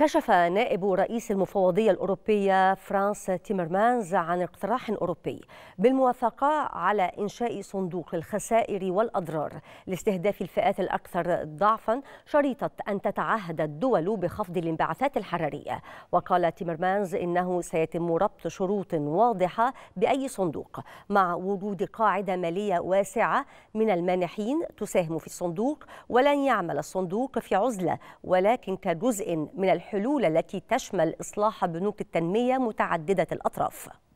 كشف نائب رئيس المفوضية الأوروبية فرانس تيمرمانز عن اقتراح أوروبي بالموافقة على إنشاء صندوق الخسائر والأضرار لاستهداف الفئات الأكثر ضعفا شريطة أن تتعهد الدول بخفض الانبعاثات الحرارية وقال تيمرمانز إنه سيتم ربط شروط واضحة بأي صندوق مع وجود قاعدة مالية واسعة من المانحين تساهم في الصندوق ولن يعمل الصندوق في عزلة ولكن كجزء من الحكومة الحلول التي تشمل إصلاح بنوك التنمية متعددة الأطراف